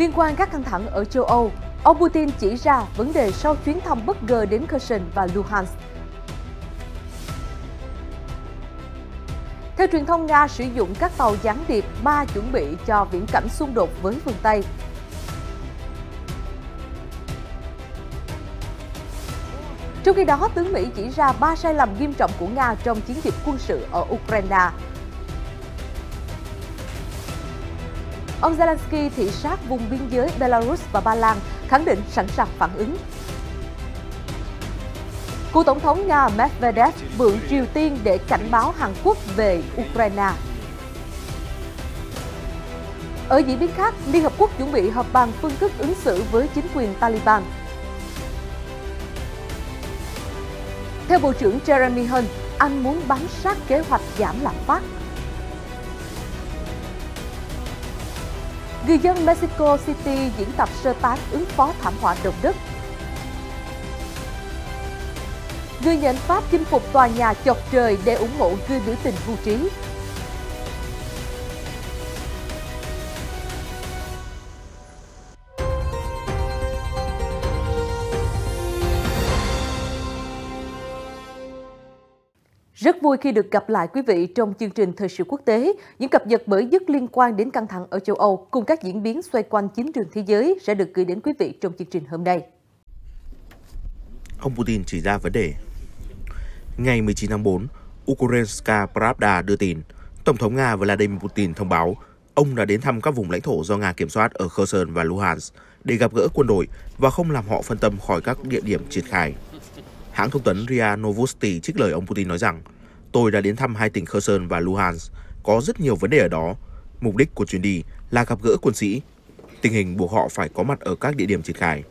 Liên quan các căng thẳng ở châu Âu, ông Putin chỉ ra vấn đề sau chuyến thăm bất ngờ đến Kherson và Luhansk. Theo truyền thông Nga sử dụng các tàu gián điệp ba chuẩn bị cho viễn cảnh xung đột với phương Tây. Trong khi đó, tướng Mỹ chỉ ra ba sai lầm nghiêm trọng của Nga trong chiến dịch quân sự ở Ukraine. Ông Zelensky thị sát vùng biên giới Belarus và Ba Lan, khẳng định sẵn sàng phản ứng. Cựu Tổng thống Nga Medvedev vượng Triều Tiên để cảnh báo Hàn Quốc về Ukraine. Ở diễn biến khác, Liên Hợp Quốc chuẩn bị họp bàn phương thức ứng xử với chính quyền Taliban. Theo Bộ trưởng Jeremy Hunt, Anh muốn bám sát kế hoạch giảm lạm phát Người dân Mexico City diễn tập sơ tán ứng phó thảm họa động đất. Người nhận Pháp chinh phục tòa nhà chọc trời để ủng hộ người biểu tình vô trí. Rất vui khi được gặp lại quý vị trong chương trình Thời sự quốc tế. Những cập nhật mới nhất liên quan đến căng thẳng ở châu Âu cùng các diễn biến xoay quanh chính trường thế giới sẽ được gửi đến quý vị trong chương trình hôm nay. Ông Putin chỉ ra vấn đề. Ngày 19 tháng 4, Ukrainska Pravda đưa tin, Tổng thống Nga Vladimir Putin thông báo ông đã đến thăm các vùng lãnh thổ do Nga kiểm soát ở Kherson và Luhansk để gặp gỡ quân đội và không làm họ phân tâm khỏi các địa điểm triển khai. Hãng thông tấn RIA Novosti trích lời ông Putin nói rằng Tôi đã đến thăm hai tỉnh Kherson và Luhansk, có rất nhiều vấn đề ở đó. Mục đích của chuyến đi là gặp gỡ quân sĩ. Tình hình buộc họ phải có mặt ở các địa điểm triển khai.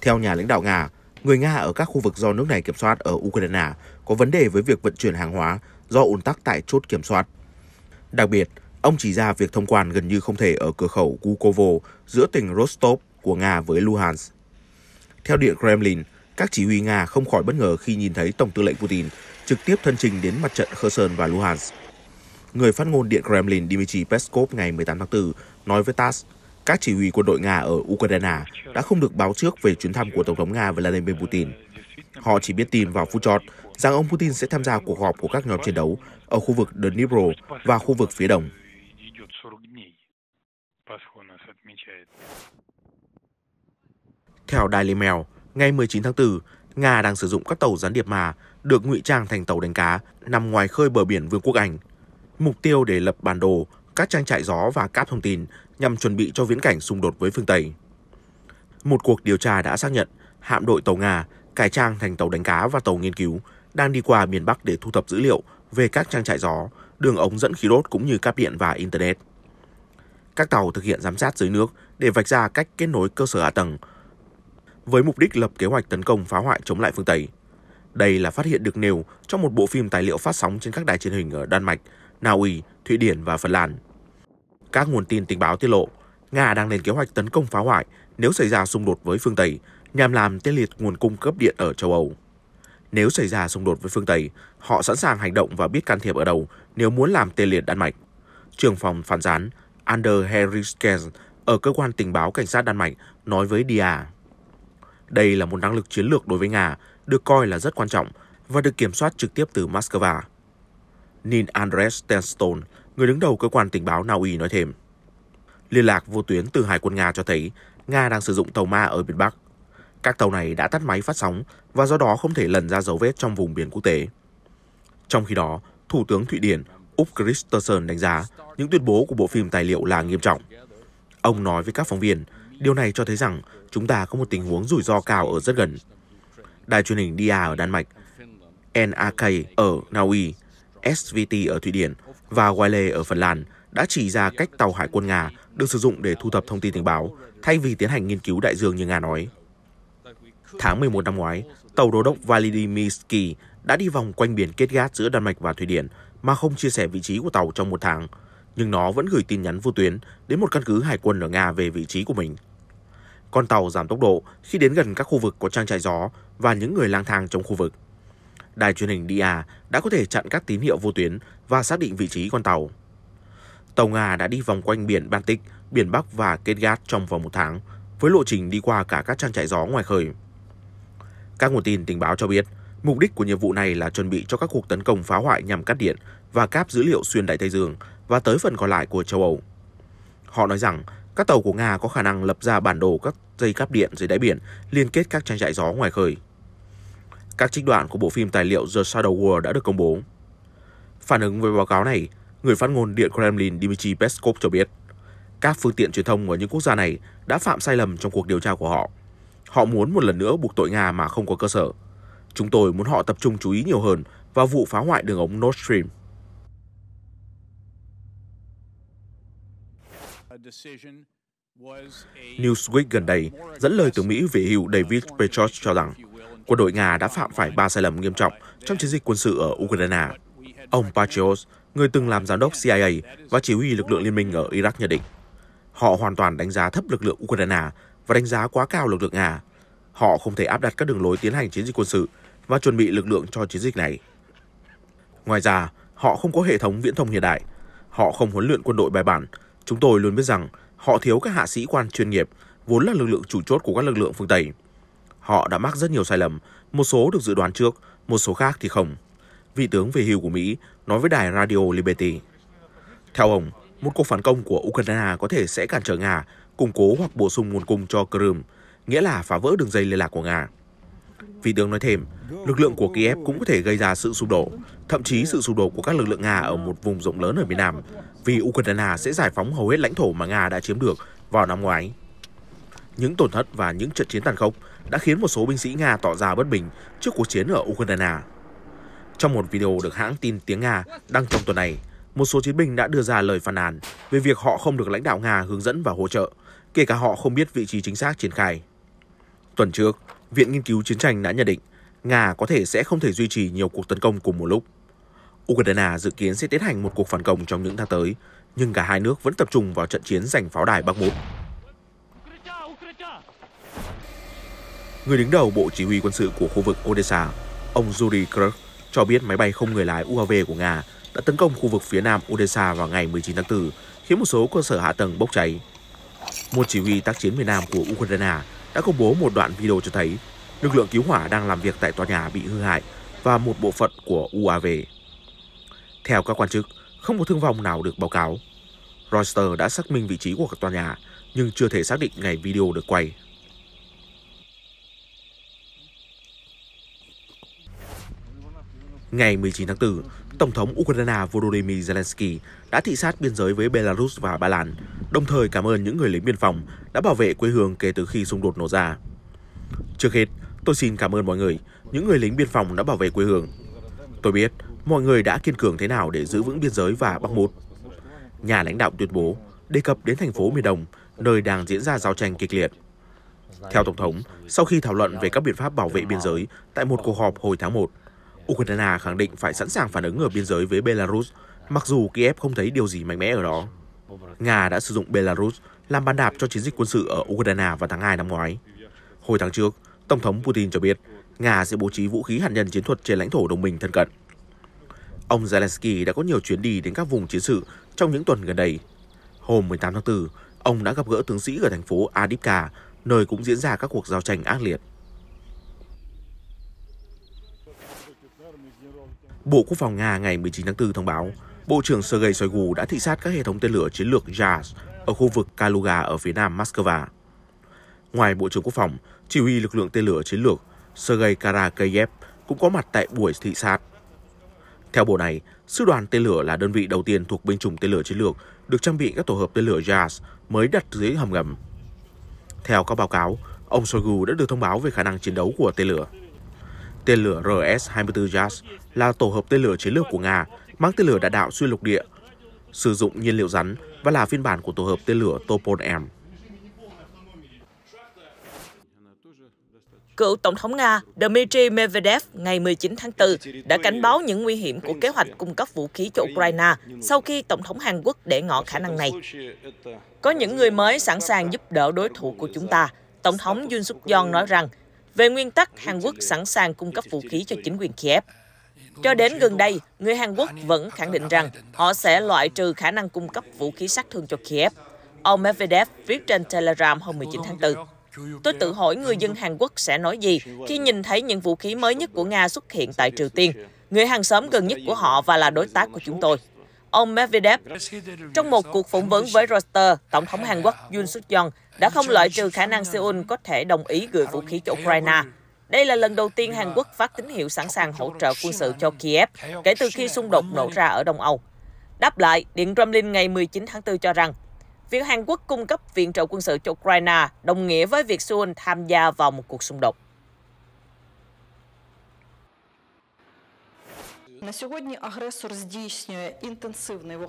Theo nhà lãnh đạo Nga, người Nga ở các khu vực do nước này kiểm soát ở Ukraine có vấn đề với việc vận chuyển hàng hóa do ùn tắc tại chốt kiểm soát. Đặc biệt, ông chỉ ra việc thông quan gần như không thể ở cửa khẩu Kukovo giữa tỉnh Rostov của Nga với Luhansk. Theo Điện Kremlin, các chỉ huy Nga không khỏi bất ngờ khi nhìn thấy Tổng tư lệnh Putin trực tiếp thân trình đến mặt trận Kherson và Luhansk. Người phát ngôn Điện Kremlin Dmitry Peskov ngày 18 tháng 4 nói với TASS, các chỉ huy quân đội Nga ở Ukraine đã không được báo trước về chuyến thăm của Tổng thống Nga Vladimir Putin. Họ chỉ biết tin vào phút chót rằng ông Putin sẽ tham gia cuộc họp của các nhóm chiến đấu ở khu vực Dnipro và khu vực phía đông. Theo Daily Mail, ngày 19 tháng 4, Nga đang sử dụng các tàu gián điệp mà được ngụy trang thành tàu đánh cá nằm ngoài khơi bờ biển Vương quốc Anh. Mục tiêu để lập bản đồ, các trang trại gió và cáp thông tin nhằm chuẩn bị cho viễn cảnh xung đột với phương Tây. Một cuộc điều tra đã xác nhận hạm đội tàu Nga cải trang thành tàu đánh cá và tàu nghiên cứu đang đi qua miền Bắc để thu thập dữ liệu về các trang trại gió, đường ống dẫn khí đốt cũng như cáp điện và Internet. Các tàu thực hiện giám sát dưới nước để vạch ra cách kết nối cơ sở hạ tầng với mục đích lập kế hoạch tấn công phá hoại chống lại phương Tây. Đây là phát hiện được nêu trong một bộ phim tài liệu phát sóng trên các đài truyền hình ở Đan Mạch, Na Uy, Thụy Điển và Phần Lan. Các nguồn tin tình báo tiết lộ, Nga đang lên kế hoạch tấn công phá hoại nếu xảy ra xung đột với phương Tây nhằm làm tê liệt nguồn cung cấp điện ở châu Âu. Nếu xảy ra xung đột với phương Tây, họ sẵn sàng hành động và biết can thiệp ở đâu nếu muốn làm tê liệt Đan Mạch. Trưởng phòng phản gián Ander Henriksens ở cơ quan tình báo cảnh sát Đan Mạch nói với DIA. Đây là một năng lực chiến lược đối với Nga, được coi là rất quan trọng và được kiểm soát trực tiếp từ Moscow. Nin Andres Tenstone, người đứng đầu cơ quan tình báo Na Uy nói thêm. Liên lạc vô tuyến từ Hải quân Nga cho thấy Nga đang sử dụng tàu ma ở Biển Bắc. Các tàu này đã tắt máy phát sóng và do đó không thể lần ra dấu vết trong vùng biển quốc tế. Trong khi đó, Thủ tướng Thụy Điển Úc Christensen đánh giá những tuyên bố của bộ phim tài liệu là nghiêm trọng. Ông nói với các phóng viên, Điều này cho thấy rằng chúng ta có một tình huống rủi ro cao ở rất gần. Đài truyền hình DIA ở Đan Mạch, NAK ở Na Uy, SVT ở Thụy Điển và Wiley ở Phần Lan đã chỉ ra cách tàu hải quân Nga được sử dụng để thu thập thông tin tình báo thay vì tiến hành nghiên cứu đại dương như Nga nói. Tháng 11 năm ngoái, tàu đô đốc Validimirsky đã đi vòng quanh biển kết gác giữa Đan Mạch và Thụy Điển mà không chia sẻ vị trí của tàu trong một tháng, nhưng nó vẫn gửi tin nhắn vô tuyến đến một căn cứ hải quân ở Nga về vị trí của mình. Con tàu giảm tốc độ khi đến gần các khu vực có trang trại gió và những người lang thang trong khu vực. Đài truyền hình DIA đã có thể chặn các tín hiệu vô tuyến và xác định vị trí con tàu. Tàu Nga đã đi vòng quanh biển Baltic, biển Bắc và Kattegat trong vòng một tháng, với lộ trình đi qua cả các trang trại gió ngoài khơi. Các nguồn tin tình báo cho biết, mục đích của nhiệm vụ này là chuẩn bị cho các cuộc tấn công phá hoại nhằm cắt điện và cáp dữ liệu xuyên Đại Tây Dương và tới phần còn lại của châu Âu. Họ nói rằng các tàu của Nga có khả năng lập ra bản đồ các dây cáp điện dưới đáy biển liên kết các trang trại gió ngoài khơi. Các trích đoạn của bộ phim tài liệu The Shadow World đã được công bố. Phản ứng với báo cáo này, người phát ngôn Điện Kremlin Dmitry Peskov cho biết, các phương tiện truyền thông ở những quốc gia này đã phạm sai lầm trong cuộc điều tra của họ. Họ muốn một lần nữa buộc tội Nga mà không có cơ sở. Chúng tôi muốn họ tập trung chú ý nhiều hơn vào vụ phá hoại đường ống Nord Stream. Newsweek gần đây dẫn lời tướng Mỹ về hưu David Petraeus cho rằng quân đội Nga đã phạm phải ba sai lầm nghiêm trọng trong chiến dịch quân sự ở Ukraine. Ông Patrios, người từng làm giám đốc CIA và chỉ huy lực lượng liên minh ở Iraq nhận định, họ hoàn toàn đánh giá thấp lực lượng Ukraine và đánh giá quá cao lực lượng Nga. Họ không thể áp đặt các đường lối tiến hành chiến dịch quân sự và chuẩn bị lực lượng cho chiến dịch này. Ngoài ra, họ không có hệ thống viễn thông hiện đại. Họ không huấn luyện quân đội bài bản Chúng tôi luôn biết rằng họ thiếu các hạ sĩ quan chuyên nghiệp, vốn là lực lượng chủ chốt của các lực lượng phương Tây. Họ đã mắc rất nhiều sai lầm, một số được dự đoán trước, một số khác thì không. Vị tướng về hưu của Mỹ nói với đài Radio Liberty. Theo ông, một cuộc phản công của Ukraine có thể sẽ cản trở Nga, củng cố hoặc bổ sung nguồn cung cho Crimea, nghĩa là phá vỡ đường dây liên lạc của Nga. Vị tướng nói thêm, lực lượng của Kiev cũng có thể gây ra sự sụp đổ, thậm chí sự sụp đổ của các lực lượng Nga ở một vùng rộng lớn ở miền Nam, vì Ukraine sẽ giải phóng hầu hết lãnh thổ mà Nga đã chiếm được vào năm ngoái. Những tổn thất và những trận chiến tàn khốc đã khiến một số binh sĩ Nga tỏ ra bất bình trước cuộc chiến ở Ukraine. Trong một video được hãng tin tiếng Nga đăng trong tuần này, một số chiến binh đã đưa ra lời phàn nàn về việc họ không được lãnh đạo Nga hướng dẫn và hỗ trợ, kể cả họ không biết vị trí chính xác triển khai. Tuần trước, Viện Nghiên cứu Chiến tranh đã nhận định Nga có thể sẽ không thể duy trì nhiều cuộc tấn công cùng một lúc. Ukraine dự kiến sẽ tiến hành một cuộc phản công trong những tháng tới, nhưng cả hai nước vẫn tập trung vào trận chiến giành pháo đài Bắc Mút. Người đứng đầu Bộ Chỉ huy quân sự của khu vực Odessa, ông Yuri Krug, cho biết máy bay không người lái UAV của Nga đã tấn công khu vực phía nam Odessa vào ngày 19 tháng 4, khiến một số cơ sở hạ tầng bốc cháy. Một chỉ huy tác chiến miền Nam của Ukraine đã công bố một đoạn video cho thấy lực lượng cứu hỏa đang làm việc tại tòa nhà bị hư hại và một bộ phận của UAV. Theo các quan chức, không có thương vong nào được báo cáo. Reuters đã xác minh vị trí của các tòa nhà, nhưng chưa thể xác định ngày video được quay. Ngày 19 tháng 4, Tổng thống Ukraine Volodymyr Zelensky đã thị sát biên giới với Belarus và Ba Lan, đồng thời cảm ơn những người lính biên phòng đã bảo vệ quê hương kể từ khi xung đột nổ ra. Trước hết, tôi xin cảm ơn mọi người, những người lính biên phòng đã bảo vệ quê hương. Tôi biết mọi người đã kiên cường thế nào để giữ vững biên giới và Bắc Mút. Nhà lãnh đạo tuyên bố đề cập đến thành phố miền Đông, nơi đang diễn ra giao tranh kịch liệt. Theo Tổng thống, sau khi thảo luận về các biện pháp bảo vệ biên giới tại một cuộc họp hồi tháng 1, Ukraine khẳng định phải sẵn sàng phản ứng ở biên giới với Belarus, mặc dù Kiev không thấy điều gì mạnh mẽ ở đó. Nga đã sử dụng Belarus làm bàn đạp cho chiến dịch quân sự ở Ukraine vào tháng 2 năm ngoái. Hồi tháng trước, Tổng thống Putin cho biết Nga sẽ bố trí vũ khí hạt nhân chiến thuật trên lãnh thổ đồng minh thân cận. Ông Zelensky đã có nhiều chuyến đi đến các vùng chiến sự trong những tuần gần đây. Hôm 18 tháng 4, ông đã gặp gỡ tướng sĩ ở thành phố Adipka, nơi cũng diễn ra các cuộc giao tranh ác liệt. Bộ Quốc phòng Nga ngày 19 tháng 4 thông báo, Bộ trưởng Sergei Shoigu đã thị sát các hệ thống tên lửa chiến lược Yars ở khu vực Kaluga ở phía nam Moscow. Ngoài Bộ trưởng Quốc phòng, chỉ huy lực lượng tên lửa chiến lược Sergei Karakayev cũng có mặt tại buổi thị sát. Theo bộ này, sư đoàn tên lửa là đơn vị đầu tiên thuộc binh chủng tên lửa chiến lược được trang bị các tổ hợp tên lửa JAS mới đặt dưới hầm ngầm. Theo các báo cáo, ông Shoigu đã được thông báo về khả năng chiến đấu của tên lửa. Tên lửa RS-24 JAS là tổ hợp tên lửa chiến lược của Nga mang tên lửa đạn đạo xuyên lục địa, sử dụng nhiên liệu rắn và là phiên bản của tổ hợp tên lửa Topol-M. cựu Tổng thống Nga Dmitry Medvedev ngày 19 tháng 4 đã cảnh báo những nguy hiểm của kế hoạch cung cấp vũ khí cho Ukraine sau khi Tổng thống Hàn Quốc để ngỏ khả năng này. Có những người mới sẵn sàng giúp đỡ đối thủ của chúng ta. Tổng thống Yoon suk yeol nói rằng, về nguyên tắc, Hàn Quốc sẵn sàng cung cấp vũ khí cho chính quyền Kiev. Cho đến gần đây, người Hàn Quốc vẫn khẳng định rằng họ sẽ loại trừ khả năng cung cấp vũ khí sát thương cho Kiev. Ông Medvedev viết trên Telegram hôm 19 tháng 4. Tôi tự hỏi người dân Hàn Quốc sẽ nói gì khi nhìn thấy những vũ khí mới nhất của Nga xuất hiện tại Triều Tiên, người hàng xóm gần nhất của họ và là đối tác của chúng tôi. Ông Medvedev, trong một cuộc phỏng vấn với Reuters, Tổng thống Hàn Quốc Yoon suk yeol đã không loại trừ khả năng Seoul có thể đồng ý gửi vũ khí cho Ukraine. Đây là lần đầu tiên Hàn Quốc phát tín hiệu sẵn sàng hỗ trợ quân sự cho Kiev kể từ khi xung đột nổ ra ở Đông Âu. Đáp lại, Điện Kremlin ngày 19 tháng 4 cho rằng Việc Hàn Quốc cung cấp viện trợ quân sự cho Ukraine đồng nghĩa với việc Seoul tham gia vào một cuộc xung đột.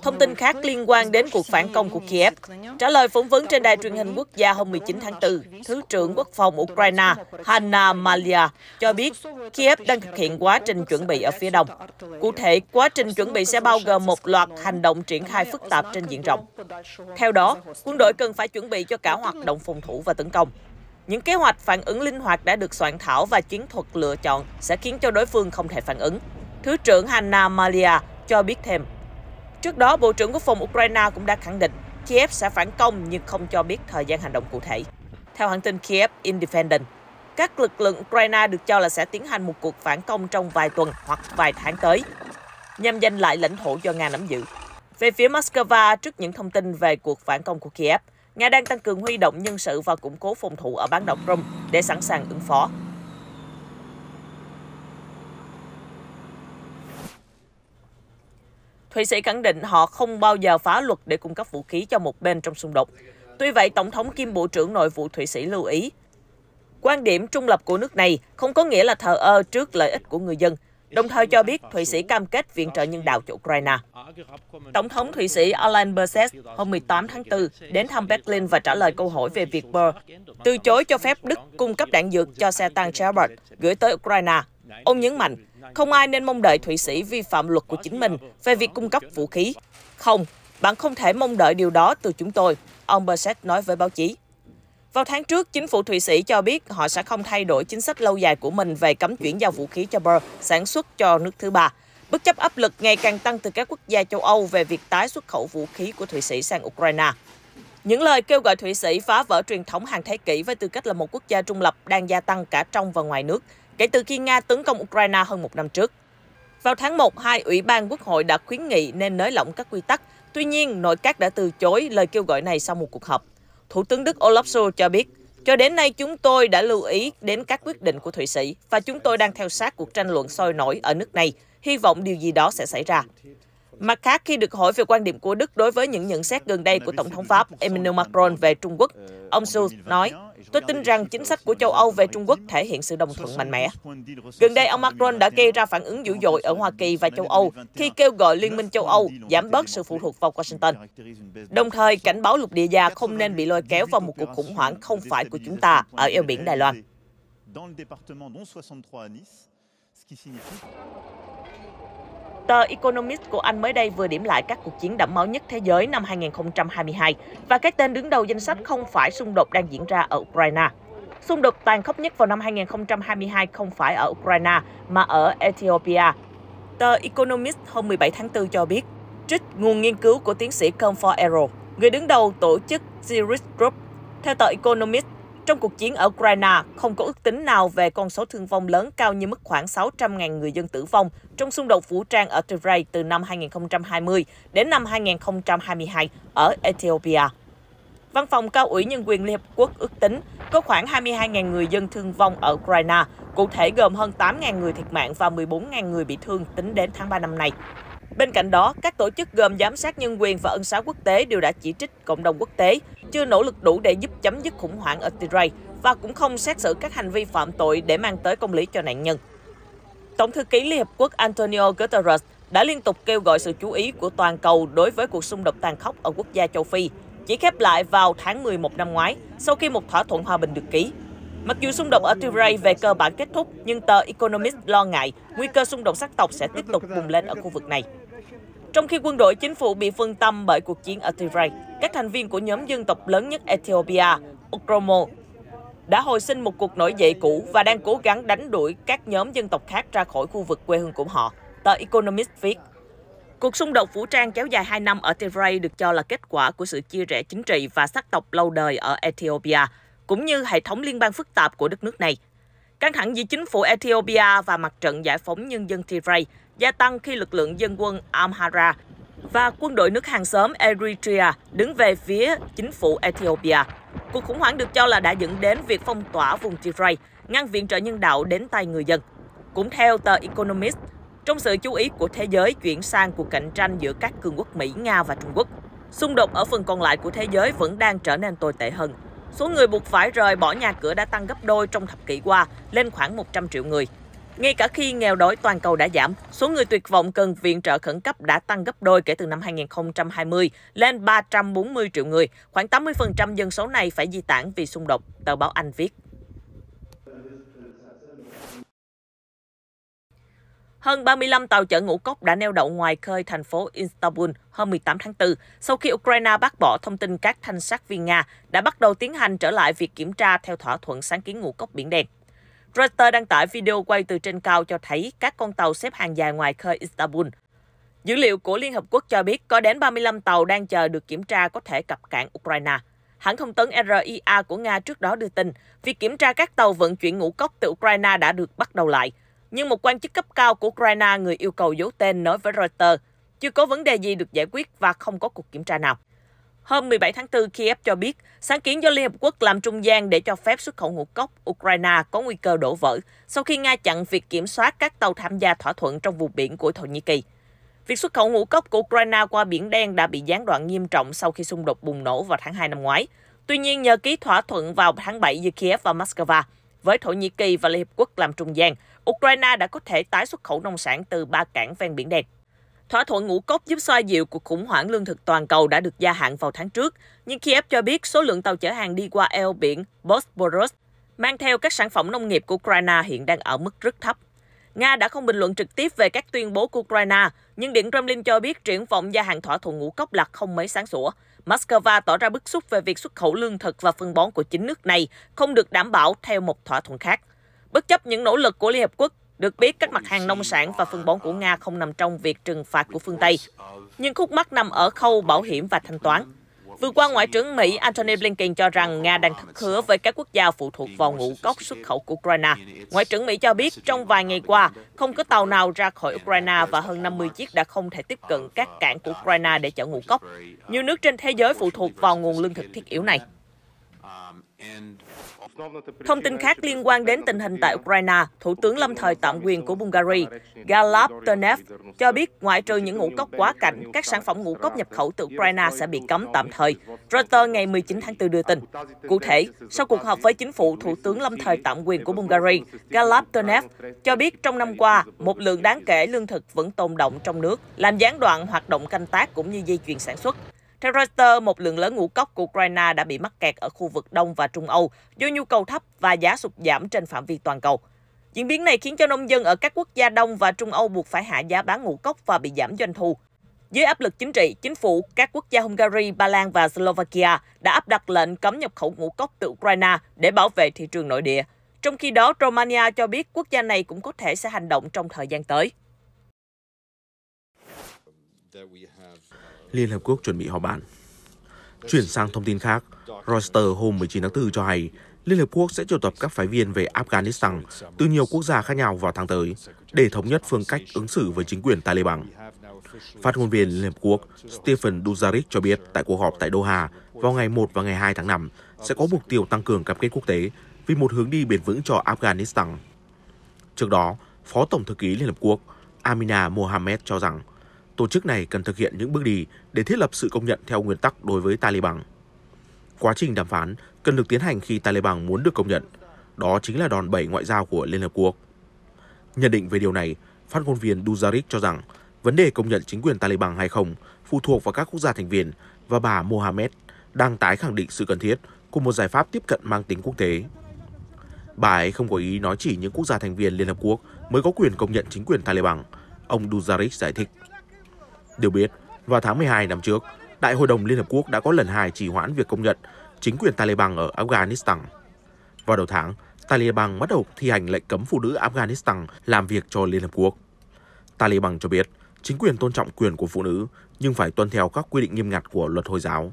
Thông tin khác liên quan đến cuộc phản công của Kiev. Trả lời phỏng vấn trên đài truyền hình quốc gia hôm 19 tháng 4, Thứ trưởng Quốc phòng Ukraine Hanna Malia cho biết Kiev đang thực hiện quá trình chuẩn bị ở phía đông. Cụ thể, quá trình chuẩn bị sẽ bao gồm một loạt hành động triển khai phức tạp trên diện rộng. Theo đó, quân đội cần phải chuẩn bị cho cả hoạt động phòng thủ và tấn công. Những kế hoạch phản ứng linh hoạt đã được soạn thảo và chiến thuật lựa chọn sẽ khiến cho đối phương không thể phản ứng. Thứ trưởng Hanna Malia cho biết thêm. Trước đó, Bộ trưởng Quốc phòng Ukraine cũng đã khẳng định Kiev sẽ phản công nhưng không cho biết thời gian hành động cụ thể. Theo hãng tin Kiev Independent, các lực lượng Ukraine được cho là sẽ tiến hành một cuộc phản công trong vài tuần hoặc vài tháng tới, nhằm giành lại lãnh thổ do Nga nắm giữ. Về phía Moscow, trước những thông tin về cuộc phản công của Kiev, Nga đang tăng cường huy động nhân sự và củng cố phòng thủ ở bán đảo Crimea để sẵn sàng ứng phó. Thụy Sĩ khẳng định họ không bao giờ phá luật để cung cấp vũ khí cho một bên trong xung đột. Tuy vậy, Tổng thống Kim Bộ trưởng Nội vụ Thụy Sĩ lưu ý, quan điểm trung lập của nước này không có nghĩa là thờ ơ trước lợi ích của người dân, đồng thời cho biết Thụy Sĩ cam kết viện trợ nhân đạo cho Ukraine. Tổng thống Thụy Sĩ Alain Berset hôm 18 tháng 4 đến thăm Berlin và trả lời câu hỏi về việc Bờ từ chối cho phép Đức cung cấp đạn dược cho xe tăng Shepard gửi tới Ukraine. Ông nhấn mạnh, không ai nên mong đợi Thụy Sĩ vi phạm luật của chính mình về việc cung cấp vũ khí. Không, bạn không thể mong đợi điều đó từ chúng tôi, ông Berset nói với báo chí. Vào tháng trước, chính phủ Thụy Sĩ cho biết họ sẽ không thay đổi chính sách lâu dài của mình về cấm chuyển giao vũ khí cho Bờ sản xuất cho nước thứ ba, bất chấp áp lực ngày càng tăng từ các quốc gia châu Âu về việc tái xuất khẩu vũ khí của Thụy Sĩ sang Ukraine. Những lời kêu gọi Thụy Sĩ phá vỡ truyền thống hàng thế kỷ với tư cách là một quốc gia trung lập đang gia tăng cả trong và ngoài nước – kể từ khi Nga tấn công Ukraine hơn một năm trước. Vào tháng 1, hai ủy ban quốc hội đã khuyến nghị nên nới lỏng các quy tắc. Tuy nhiên, nội các đã từ chối lời kêu gọi này sau một cuộc họp. Thủ tướng Đức Olaf Scholz cho biết, cho đến nay chúng tôi đã lưu ý đến các quyết định của Thụy Sĩ và chúng tôi đang theo sát cuộc tranh luận sôi nổi ở nước này, hy vọng điều gì đó sẽ xảy ra. Mặt khác, khi được hỏi về quan điểm của Đức đối với những nhận xét gần đây của Tổng thống Pháp Emmanuel Macron về Trung Quốc, ông Schulz nói, Tôi tin rằng chính sách của châu Âu về Trung Quốc thể hiện sự đồng thuận mạnh mẽ. Gần đây, ông Macron đã gây ra phản ứng dữ dội ở Hoa Kỳ và châu Âu khi kêu gọi Liên minh châu Âu giảm bớt sự phụ thuộc vào Washington, đồng thời cảnh báo lục địa già không nên bị lôi kéo vào một cuộc khủng hoảng không phải của chúng ta ở eo biển Đài Loan. Tờ Economist của Anh mới đây vừa điểm lại các cuộc chiến đẫm máu nhất thế giới năm 2022 và cái tên đứng đầu danh sách không phải xung đột đang diễn ra ở Ukraine. Xung đột tàn khốc nhất vào năm 2022 không phải ở Ukraine mà ở Ethiopia. Tờ Economist hôm 17 tháng 4 cho biết, trích nguồn nghiên cứu của tiến sĩ Comfort Arrow, người đứng đầu tổ chức Sirius Group. Theo tờ Economist, trong cuộc chiến ở Ukraine, không có ước tính nào về con số thương vong lớn cao như mức khoảng 600.000 người dân tử vong trong xung đột vũ trang ở Tigray từ năm 2020 đến năm 2022 ở Ethiopia. Văn phòng cao ủy nhân quyền Liên Hợp Quốc ước tính có khoảng 22.000 người dân thương vong ở Ukraine, cụ thể gồm hơn 8.000 người thiệt mạng và 14.000 người bị thương tính đến tháng 3 năm nay. Bên cạnh đó, các tổ chức gồm giám sát nhân quyền và ân xá quốc tế đều đã chỉ trích cộng đồng quốc tế chưa nỗ lực đủ để giúp chấm dứt khủng hoảng ở Tigray và cũng không xét xử các hành vi phạm tội để mang tới công lý cho nạn nhân. Tổng thư ký Liên Hợp Quốc Antonio Guterres đã liên tục kêu gọi sự chú ý của toàn cầu đối với cuộc xung đột tàn khốc ở quốc gia châu Phi, chỉ khép lại vào tháng 11 năm ngoái sau khi một thỏa thuận hòa bình được ký. Mặc dù xung đột ở Tigray về cơ bản kết thúc, nhưng tờ Economist lo ngại nguy cơ xung đột sắc tộc sẽ tiếp tục bùng lên ở khu vực này. Trong khi quân đội chính phủ bị phân tâm bởi cuộc chiến ở Tigray, các thành viên của nhóm dân tộc lớn nhất Ethiopia, Oromo, đã hồi sinh một cuộc nổi dậy cũ và đang cố gắng đánh đuổi các nhóm dân tộc khác ra khỏi khu vực quê hương của họ, tờ Economist viết. Cuộc xung đột vũ trang kéo dài 2 năm ở Tigray được cho là kết quả của sự chia rẽ chính trị và sắc tộc lâu đời ở Ethiopia, cũng như hệ thống liên bang phức tạp của đất nước này. Căng thẳng giữa chính phủ Ethiopia và mặt trận giải phóng nhân dân Tigray gia tăng khi lực lượng dân quân Amhara và quân đội nước hàng xóm Eritrea đứng về phía chính phủ Ethiopia. Cuộc khủng hoảng được cho là đã dẫn đến việc phong tỏa vùng Tigray, ngăn viện trợ nhân đạo đến tay người dân. Cũng theo tờ Economist, trong sự chú ý của thế giới chuyển sang cuộc cạnh tranh giữa các cường quốc Mỹ, Nga và Trung Quốc, xung đột ở phần còn lại của thế giới vẫn đang trở nên tồi tệ hơn. Số người buộc phải rời bỏ nhà cửa đã tăng gấp đôi trong thập kỷ qua, lên khoảng 100 triệu người. Ngay cả khi nghèo đói toàn cầu đã giảm, số người tuyệt vọng cần viện trợ khẩn cấp đã tăng gấp đôi kể từ năm 2020 lên 340 triệu người. Khoảng 80% dân số này phải di tản vì xung đột, tờ báo Anh viết. Hơn 35 tàu chở ngũ cốc đã neo đậu ngoài khơi thành phố Istanbul hôm 18 tháng 4, sau khi Ukraine bác bỏ thông tin các thanh sát viên Nga đã bắt đầu tiến hành trở lại việc kiểm tra theo thỏa thuận sáng kiến ngũ cốc Biển Đen. Reuters đăng tải video quay từ trên cao cho thấy các con tàu xếp hàng dài ngoài khơi Istanbul. Dữ liệu của Liên Hợp Quốc cho biết có đến 35 tàu đang chờ được kiểm tra có thể cập cảng Ukraine. Hãng thông tấn RIA của Nga trước đó đưa tin, việc kiểm tra các tàu vận chuyển ngũ cốc từ Ukraine đã được bắt đầu lại. Nhưng một quan chức cấp cao của Ukraine người yêu cầu giấu tên nói với Reuters, chưa có vấn đề gì được giải quyết và không có cuộc kiểm tra nào. Hôm 17 tháng 4, Kiev cho biết sáng kiến do Liên Hợp Quốc làm trung gian để cho phép xuất khẩu ngũ cốc Ukraine có nguy cơ đổ vỡ sau khi Nga chặn việc kiểm soát các tàu tham gia thỏa thuận trong vùng biển của Thổ Nhĩ Kỳ. Việc xuất khẩu ngũ cốc của Ukraine qua Biển Đen đã bị gián đoạn nghiêm trọng sau khi xung đột bùng nổ vào tháng 2 năm ngoái. Tuy nhiên, nhờ ký thỏa thuận vào tháng 7 giữa Kiev và Moscow, với Thổ Nhĩ Kỳ và Liên Hợp Quốc làm trung gian, Ukraine đã có thể tái xuất khẩu nông sản từ ba cảng ven Biển Đen. Thỏa thuận ngũ cốc giúp xoa dịu cuộc khủng hoảng lương thực toàn cầu đã được gia hạn vào tháng trước, nhưng Kiev cho biết số lượng tàu chở hàng đi qua eo biển Bosporus mang theo các sản phẩm nông nghiệp của Ukraine hiện đang ở mức rất thấp. Nga đã không bình luận trực tiếp về các tuyên bố của Ukraine, nhưng Điện Kremlin cho biết triển vọng gia hạn thỏa thuận ngũ cốc là không mấy sáng sủa. Moscow tỏ ra bức xúc về việc xuất khẩu lương thực và phân bón của chính nước này không được đảm bảo theo một thỏa thuận khác. Bất chấp những nỗ lực của Liên Hợp Quốc, được biết, các mặt hàng nông sản và phân bón của Nga không nằm trong việc trừng phạt của phương Tây, nhưng khúc mắc nằm ở khâu bảo hiểm và thanh toán. Vừa qua, Ngoại trưởng Mỹ Antony Blinken cho rằng Nga đang thất hứa với các quốc gia phụ thuộc vào ngũ cốc xuất khẩu của Ukraine. Ngoại trưởng Mỹ cho biết trong vài ngày qua, không có tàu nào ra khỏi Ukraine và hơn 50 chiếc đã không thể tiếp cận các cảng của Ukraine để chở ngũ cốc. Nhiều nước trên thế giới phụ thuộc vào nguồn lương thực thiết yếu này. Thông tin khác liên quan đến tình hình tại Ukraine, Thủ tướng lâm thời tạm quyền của Bulgaria, Galab Ternev, cho biết ngoại trừ những ngũ cốc quá cảnh, các sản phẩm ngũ cốc nhập khẩu từ Ukraine sẽ bị cấm tạm thời. Reuters ngày 19 tháng 4 đưa tin. Cụ thể, sau cuộc họp với chính phủ, Thủ tướng lâm thời tạm quyền của Bulgaria, Galab Ternev, cho biết trong năm qua, một lượng đáng kể lương thực vẫn tồn động trong nước, làm gián đoạn hoạt động canh tác cũng như dây chuyền sản xuất. Theo Reuters, một lượng lớn ngũ cốc của Ukraine đã bị mắc kẹt ở khu vực Đông và Trung Âu do nhu cầu thấp và giá sụt giảm trên phạm vi toàn cầu. Diễn biến này khiến cho nông dân ở các quốc gia Đông và Trung Âu buộc phải hạ giá bán ngũ cốc và bị giảm doanh thu. Dưới áp lực chính trị, chính phủ các quốc gia Hungary, Ba Lan và Slovakia đã áp đặt lệnh cấm nhập khẩu ngũ cốc từ Ukraine để bảo vệ thị trường nội địa. Trong khi đó, Romania cho biết quốc gia này cũng có thể sẽ hành động trong thời gian tới. Liên Hợp Quốc chuẩn bị họp bàn. Chuyển sang thông tin khác, Reuters hôm 19 tháng 4 cho hay Liên Hợp Quốc sẽ triệu tập các phái viên về Afghanistan từ nhiều quốc gia khác nhau vào tháng tới để thống nhất phương cách ứng xử với chính quyền Taliban. Phát ngôn viên Liên Hợp Quốc Stephen Dujarric cho biết tại cuộc họp tại Doha vào ngày 1 và ngày 2 tháng 5 sẽ có mục tiêu tăng cường cam kết quốc tế vì một hướng đi bền vững cho Afghanistan. Trước đó, Phó Tổng Thư ký Liên Hợp Quốc Amina Mohamed cho rằng tổ chức này cần thực hiện những bước đi để thiết lập sự công nhận theo nguyên tắc đối với Taliban. Quá trình đàm phán cần được tiến hành khi Taliban muốn được công nhận. Đó chính là đòn bẩy ngoại giao của Liên Hợp Quốc. Nhận định về điều này, phát ngôn viên Duzarik cho rằng vấn đề công nhận chính quyền Taliban hay không phụ thuộc vào các quốc gia thành viên và bà Mohammed đang tái khẳng định sự cần thiết của một giải pháp tiếp cận mang tính quốc tế. Bà ấy không có ý nói chỉ những quốc gia thành viên Liên Hợp Quốc mới có quyền công nhận chính quyền Taliban, ông Duzarik giải thích. Đều biết, vào tháng 12 năm trước, Đại hội đồng Liên Hợp Quốc đã có lần hai trì hoãn việc công nhận chính quyền Taliban ở Afghanistan. Vào đầu tháng, Taliban bắt đầu thi hành lệnh cấm phụ nữ Afghanistan làm việc cho Liên Hợp Quốc. Taliban cho biết, chính quyền tôn trọng quyền của phụ nữ nhưng phải tuân theo các quy định nghiêm ngặt của luật Hồi giáo.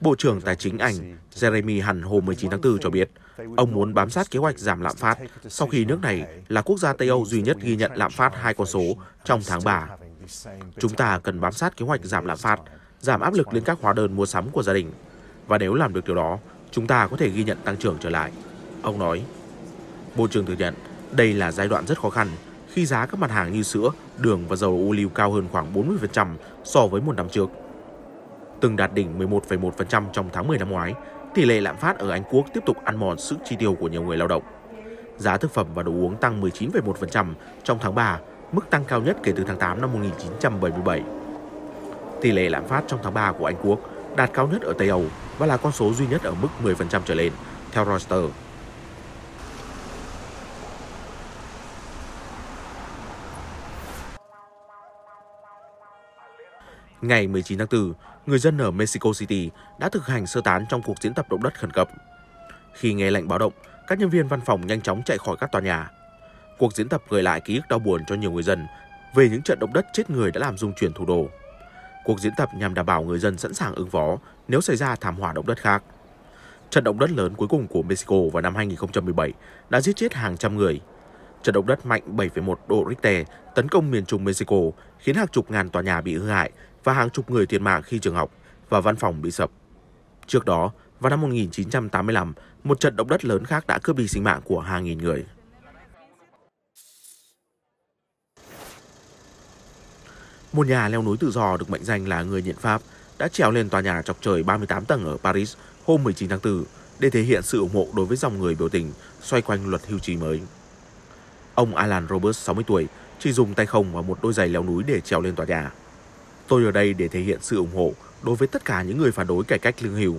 Bộ trưởng Tài chính Anh Jeremy Hunt hôm 19 tháng 4 cho biết, ông muốn bám sát kế hoạch giảm lạm phát sau khi nước này là quốc gia Tây Âu duy nhất ghi nhận lạm phát hai con số trong tháng 3. Chúng ta cần bám sát kế hoạch giảm lạm phát, giảm áp lực lên các hóa đơn mua sắm của gia đình. Và nếu làm được điều đó, chúng ta có thể ghi nhận tăng trưởng trở lại. Ông nói, Bộ trưởng thừa nhận đây là giai đoạn rất khó khăn khi giá các mặt hàng như sữa đường và dầu ô liu cao hơn khoảng 40% so với một năm trước. Từng đạt đỉnh 11,1% trong tháng 10 năm ngoái, tỷ lệ lạm phát ở Anh Quốc tiếp tục ăn mòn sức chi tiêu của nhiều người lao động. Giá thực phẩm và đồ uống tăng 19,1% trong tháng 3, mức tăng cao nhất kể từ tháng 8 năm 1977. Tỷ lệ lạm phát trong tháng 3 của Anh Quốc đạt cao nhất ở Tây Âu và là con số duy nhất ở mức 10% trở lên, theo Reuters Ngày 19 tháng 4, người dân ở Mexico City đã thực hành sơ tán trong cuộc diễn tập động đất khẩn cấp. Khi nghe lệnh báo động, các nhân viên văn phòng nhanh chóng chạy khỏi các tòa nhà. Cuộc diễn tập gợi lại ký ức đau buồn cho nhiều người dân về những trận động đất chết người đã làm rung chuyển thủ đô. Cuộc diễn tập nhằm đảm bảo người dân sẵn sàng ứng phó nếu xảy ra thảm họa động đất khác. Trận động đất lớn cuối cùng của Mexico vào năm 2017 đã giết chết hàng trăm người. Trận động đất mạnh 7,1 độ Richter tấn công miền trung Mexico khiến hàng chục ngàn tòa nhà bị hư hại và hàng chục người thiệt mạng khi trường học và văn phòng bị sập. Trước đó, vào năm 1985, một trận động đất lớn khác đã cướp đi sinh mạng của hàng nghìn người. Một nhà leo núi tự do được mệnh danh là người nhện Pháp đã trèo lên tòa nhà chọc trời 38 tầng ở Paris hôm 19 tháng 4 để thể hiện sự ủng hộ đối với dòng người biểu tình xoay quanh luật hưu trí mới. Ông Alan Roberts, 60 tuổi, chỉ dùng tay không và một đôi giày leo núi để trèo lên tòa nhà. Tôi ở đây để thể hiện sự ủng hộ đối với tất cả những người phản đối cải cách lương hưu.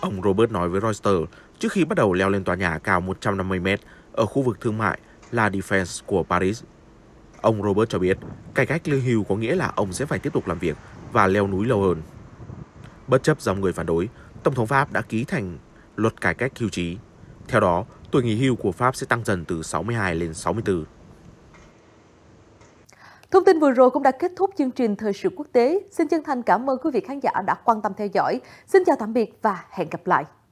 Ông Robert nói với Reuters trước khi bắt đầu leo lên tòa nhà cao 150 mét ở khu vực thương mại La defense của Paris. Ông Robert cho biết, cải cách lương hưu có nghĩa là ông sẽ phải tiếp tục làm việc và leo núi lâu hơn. Bất chấp dòng người phản đối, Tổng thống Pháp đã ký thành luật cải cách hưu trí. Theo đó, tuổi nghỉ hưu của Pháp sẽ tăng dần từ 62 lên 64. Thông tin vừa rồi cũng đã kết thúc chương trình Thời sự quốc tế. Xin chân thành cảm ơn quý vị khán giả đã quan tâm theo dõi. Xin chào tạm biệt và hẹn gặp lại.